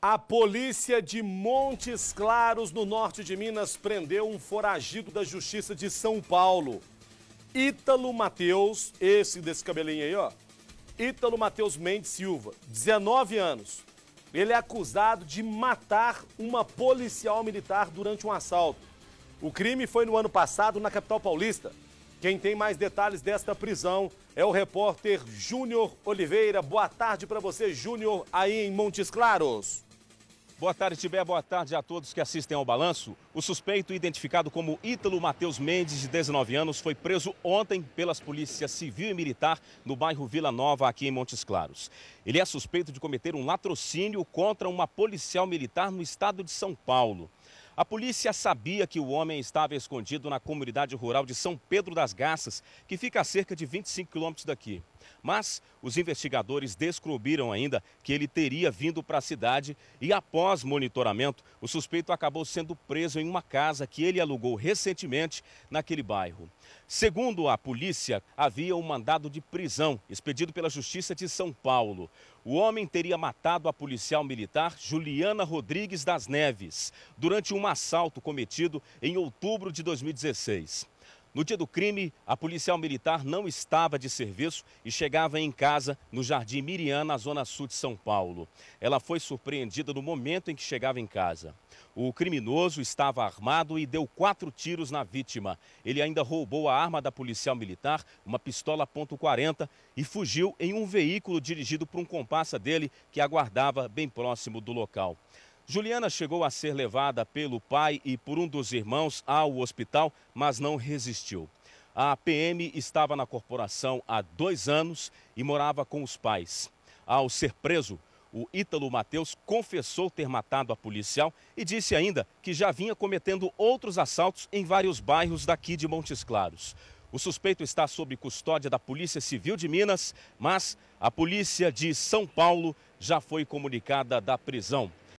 A polícia de Montes Claros, no norte de Minas, prendeu um foragido da Justiça de São Paulo. Ítalo Mateus, esse desse cabelinho aí, ó. Ítalo Mateus Mendes Silva, 19 anos. Ele é acusado de matar uma policial militar durante um assalto. O crime foi no ano passado na capital paulista. Quem tem mais detalhes desta prisão é o repórter Júnior Oliveira. Boa tarde para você, Júnior, aí em Montes Claros. Boa tarde, Tibé. Boa tarde a todos que assistem ao Balanço. O suspeito, identificado como Ítalo Matheus Mendes, de 19 anos, foi preso ontem pelas polícias civil e militar no bairro Vila Nova, aqui em Montes Claros. Ele é suspeito de cometer um latrocínio contra uma policial militar no estado de São Paulo. A polícia sabia que o homem estava escondido na comunidade rural de São Pedro das Garças, que fica a cerca de 25 quilômetros daqui. Mas os investigadores descobriram ainda que ele teria vindo para a cidade e, após monitoramento, o suspeito acabou sendo preso em uma casa que ele alugou recentemente naquele bairro. Segundo a polícia, havia um mandado de prisão expedido pela Justiça de São Paulo. O homem teria matado a policial militar Juliana Rodrigues das Neves durante um assalto cometido em outubro de 2016. No dia do crime, a policial militar não estava de serviço e chegava em casa no Jardim Miriam, na zona sul de São Paulo. Ela foi surpreendida no momento em que chegava em casa. O criminoso estava armado e deu quatro tiros na vítima. Ele ainda roubou a arma da policial militar, uma pistola .40, e fugiu em um veículo dirigido por um comparsa dele que aguardava bem próximo do local. Juliana chegou a ser levada pelo pai e por um dos irmãos ao hospital, mas não resistiu. A PM estava na corporação há dois anos e morava com os pais. Ao ser preso, o Ítalo Mateus confessou ter matado a policial e disse ainda que já vinha cometendo outros assaltos em vários bairros daqui de Montes Claros. O suspeito está sob custódia da Polícia Civil de Minas, mas a Polícia de São Paulo já foi comunicada da prisão.